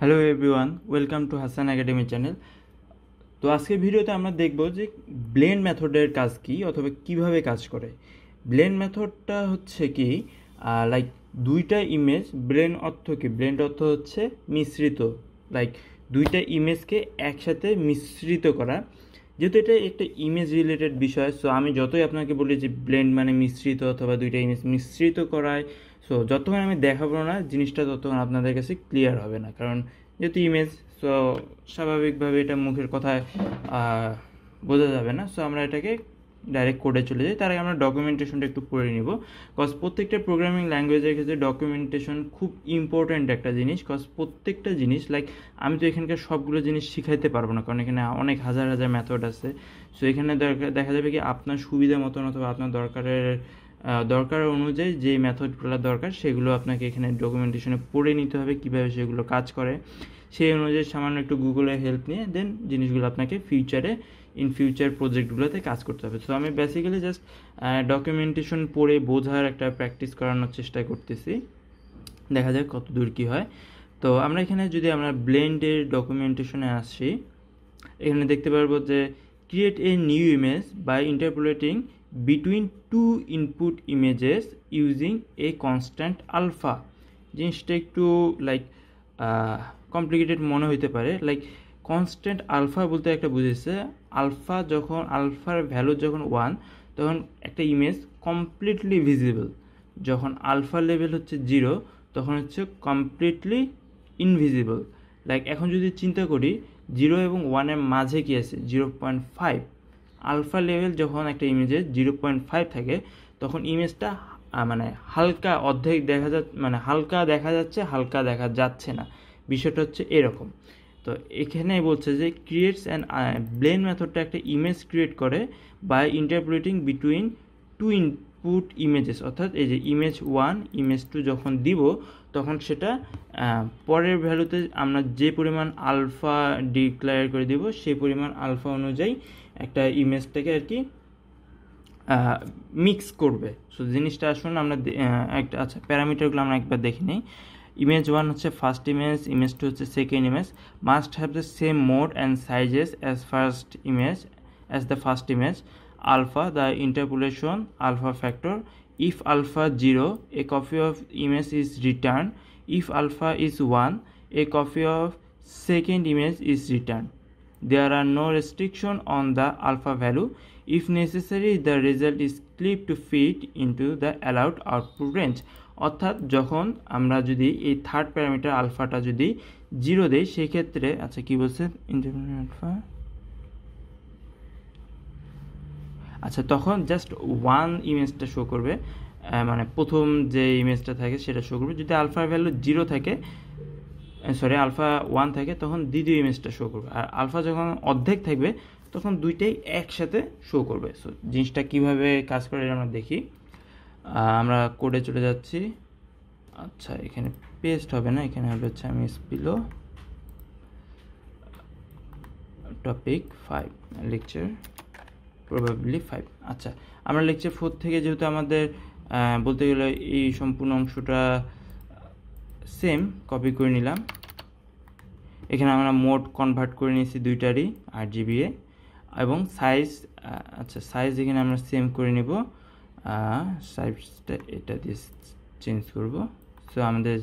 Hello everyone welcome to Hasan academy channel তো আজকের ভিডিওতে আমরা দেখব যে ব্লেন মেথডের কাজ কি অথবা কিভাবে কাজ করে ব্লেন মেথডটা হচ্ছে কি লাইক দুইটা ইমেজ ব্লেন অর্থ কি ব্লেন অর্থ হচ্ছে মিশ্রিত লাইক দুইটা ইমেজকে একসাথে মিশ্রিত করা যেহেতু এটা একটা ইমেজ রিলেটেড বিষয় সো আমি যতই আপনাকে বলি যে ব্লেন মানে মিশ্রিত অথবা দুইটা ইমেজ মিশ্রিত করায় সো যতক্ষণ আমি দেখাবো না জিনিসটা ততক্ষণ আপনাদের কাছে ক্লিয়ার হবে না কারণ যেহেতু ইমেজ সো স্বাভাবিকভাবে এটা মুখের কথায় বোঝা যাবে না সো আমরা এটাকে ডাইরেক্ট কোডে চলে যাই তার আগে আমরা ডকুমেন্টেশনটা একটু করে নিব কজ প্রত্যেকটা প্রোগ্রামিং ল্যাঙ্গুয়েজের ক্ষেত্রে ডকুমেন্টেশন খুব ইম্পর্ট্যান্ট একটা জিনিস কজ প্রত্যেকটা জিনিস লাইক আমি তো এখানকার সবগুলো জিনিস শিখাইতে পারবো না কারণ এখানে অনেক হাজার হাজার মেথড আছে সো এখানে দেখা যাবে কি আপনার সুবিধা মতন অথবা আপনার দরকারের দরকার অনুযায়ী যে মেথডগুলো দরকার সেগুলো আপনাকে এখানে ডকুমেন্টেশনে পড়ে নিতে হবে কীভাবে সেগুলো কাজ করে সেই অনুযায়ী সামান্য একটু গুগলে হেল্প নিয়ে দেন জিনিসগুলো আপনাকে ফিউচারে ইন ফিউচার প্রজেক্টগুলোতে কাজ করতে হবে সো আমি বেসিক্যালি জাস্ট ডকুমেন্টেশন পড়ে বোঝার একটা প্র্যাকটিস করানোর চেষ্টা করতেছি দেখা যাক কত দূর কী হয় তো আমরা এখানে যদি আমরা ব্লেন্ডের ডকুমেন্টেশনে আসি এখানে দেখতে পারবো যে create a new image by interpolating between two input images using a constant alpha জিনিসটা একটু লাইক কমপ্লিকেটেড মনে হইতে পারে লাইক কনস্ট্যান্ট আলফা বলতে একটা বুঝেছে আলফা যখন আলফার ভ্যালু যখন ওয়ান তখন একটা ইমেজ কমপ্লিটলি ভিজিবল যখন আলফা লেভেল হচ্ছে জিরো তখন হচ্ছে কমপ্লিটলি ইনভিজিবল লাইক এখন যদি চিন্তা করি জিরো এবং ওয়ানের মাঝে কী আছে zero point five alpha level যখন একটা ইমেজে জিরো পয়েন্ট ফাইভ থাকে তখন ইমেজটা মানে হালকা অর্ধেক দেখা যা মানে হালকা দেখা যাচ্ছে হালকা দেখা যাচ্ছে না বিষয়টা হচ্ছে এরকম তো এখানে বলছে যে ক্রিয়েটস অ্যান্ড ব্লেন মেথডটা একটা ইমেজ ক্রিয়েট করে by interpreting between two input images অর্থাৎ এই যে ইমেজ ওয়ান ইমেজ টু যখন দিব তখন সেটা পরের ভ্যালুতে আমরা যে পরিমাণ আলফা ডিক্লেয়ার করে দিব সেই পরিমাণ আলফা অনুযায়ী একটা ইমেজ থেকে আর কি মিক্স করবে সো জিনিসটা আসুন আমরা একটা আচ্ছা প্যারামিটারগুলো আমরা একবার দেখে নিই ইমেজ ওয়ান হচ্ছে ফার্স্ট ইমেজ ইমেজ টু হচ্ছে second image must have the same mode and sizes as first image as the first image alpha the interpolation alpha factor if alpha zero a copy of image is return if alpha is one a copy of second image is return There are no restriction on the alpha value. If necessary, the result is clipped to fit into the allowed output range. অর্থাৎ যখন আমরা যদি এই third parameter আলফাটা যদি zero দেই সেক্ষেত্রে আচ্ছা কি বলছে আলফা আচ্ছা তখন জাস্ট ওয়ান ইমেজটা শো করবে মানে প্রথম যে ইমেজটা থাকে সেটা শো করবে যদি আলফার ভ্যালু জিরো থাকে সরি আলফা ওয়ান থাকে তখন দ্বিতীয় ইমেজটা শো করবে আর আলফা যখন অর্ধেক থাকবে তখন দুইটাই একসাথে শো করবে সো জিনিসটা কীভাবে কাজ করে আমরা দেখি আমরা কোডে চলে যাচ্ছি আচ্ছা এখানে পেস্ট হবে না এখানে হবে হচ্ছে আমি স্পিলো topic five lecture probably five আচ্ছা আমরা লেকচার ফোর থেকে যেহেতু আমাদের বলতে গেলে এই সম্পূর্ণ অংশটা সেম কপি করে নিলাম এখানে আমরা মোড কনভার্ট করে নিয়েছি দুইটারই আট জিবি এবং সাইজ আচ্ছা সাইজ এখানে আমরা সেম করে নেব সাইজটা এটা দিয়ে চেঞ্জ করব সো আমাদের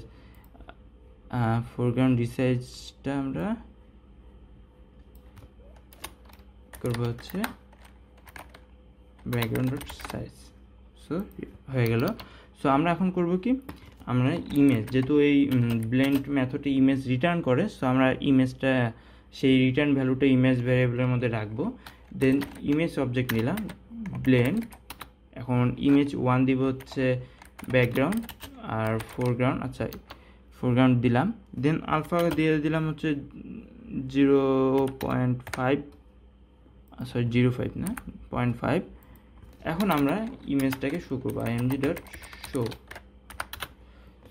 ফোরগ্রাউন্ড রিসাইজটা আমরা করব হচ্ছে ব্যাকগ্রাউন্ড সাইজ সো হয়ে গেল সো আমরা এখন করব কি আমরা ইমেজ যেহেতু এই ব্লেন্ড মেথডে ইমেজ রিটার্ন করে সো আমরা ইমেজটা সেই রিটার্ন ভ্যালুটা ইমেজ ভ্যারিয়েবলের মধ্যে রাখবো দেন ইমেজ অবজেক্ট নিলাম ব্লেন্ড এখন ইমেজ ওয়ান দিব হচ্ছে ব্যাকগ্রাউন্ড আর ফোরগ্রাউন্ড আচ্ছা ফোরগ্রাউন্ড দিলাম দেন আলফা দিয়ে দিলাম হচ্ছে zero point five sorry zero five না পয়েন্ট ফাইভ এখন আমরা ইমেজটাকে শো করবো জি ডট শো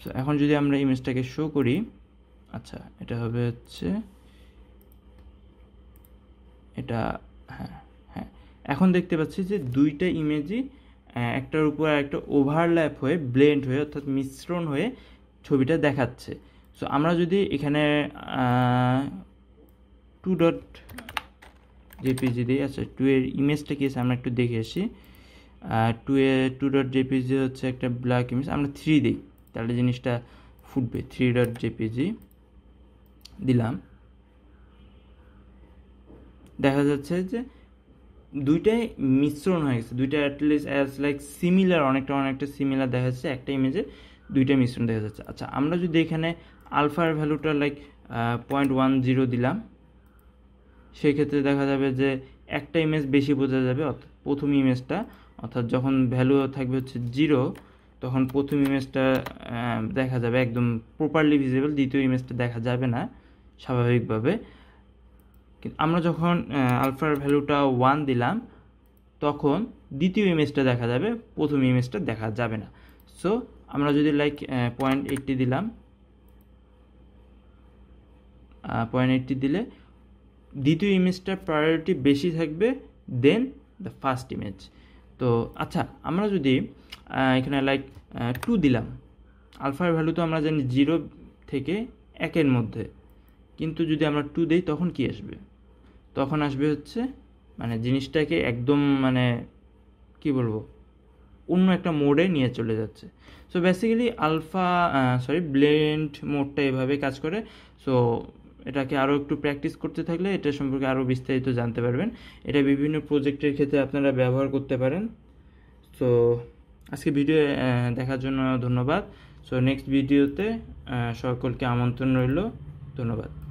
তো এখন যদি আমরা ইমেজটাকে শো করি আচ্ছা এটা হবে হচ্ছে এটা হ্যাঁ হ্যাঁ এখন দেখতে পাচ্ছি যে দুইটা ইমেজই একটার উপর একটা ওভারল্যাপ হয়ে ব্লেন্ড হয়ে অর্থাৎ মিশ্রণ হয়ে ছবিটা দেখাচ্ছে সো আমরা যদি এখানে টু ডট জেপিজি দিই আচ্ছা টু এর ইমেজটা কি আছে আমরা একটু দেখে আসি two A two dot JPG হচ্ছে একটা ব্ল্যাক ইমেজ আমরা থ্রি দিই তাহলে জিনিসটা ফুটবে থ্রি ডট জেপিজি দিলাম দেখা যাচ্ছে যে দুইটাই মিশ্রণ হয়ে গেছে দুইটা অ্যাটলিস্ট অ্যাজ লাইক সিমিলার অনেকটা অনেকটা সিমিলার দেখা যাচ্ছে একটা ইমেজে দুইটা মিশ্রণ দেখা যাচ্ছে আচ্ছা আমরা যদি এখানে আলফার ভ্যালুটা লাইক পয়েন্ট ওয়ান জিরো দিলাম সেক্ষেত্রে দেখা যাবে যে একটা ইমেজ বেশি বোঝা যাবে প্রথম ইমেজটা অর্থাৎ যখন ভ্যালু থাকবে হচ্ছে জিরো তখন প্রথম ইমেজটা দেখা যাবে একদম প্রপারলি ভিজিবল দ্বিতীয় ইমেজটা দেখা যাবে না স্বাভাবিকভাবে আমরা যখন আলফার ভ্যালুটা ওয়ান দিলাম তখন দ্বিতীয় ইমেজটা দেখা যাবে প্রথম ইমেজটা দেখা যাবে না সো আমরা যদি লাইক পয়েন্ট এইটটি দিলাম পয়েন্ট এইটটি দিলে দ্বিতীয় ইমেজটার প্রায়োরিটি বেশি থাকবে দেন দ্য ফার্স্ট ইমেজ তো আচ্ছা আমরা যদি এখানে লাইক টু দিলাম আলফার ভ্যালু তো আমরা জানি জিরো থেকে একের মধ্যে কিন্তু যদি আমরা টু দিই তখন কি আসবে তখন আসবে হচ্ছে মানে জিনিসটাকে একদম মানে কি বলবো অন্য একটা মোডে নিয়ে চলে যাচ্ছে so basically alpha sorry blend মোডটা এভাবে কাজ করে সো এটাকে আরও একটু প্র্যাকটিস করতে থাকলে এটা সম্পর্কে আরও বিস্তারিত জানতে পারবেন এটা বিভিন্ন প্রোজেক্টের ক্ষেত্রে আপনারা ব্যবহার করতে পারেন সো আজকে ভিডিও দেখার জন্য ধন্যবাদ সো নেক্সট ভিডিওতে সকলকে আমন্ত্রণ রইল ধন্যবাদ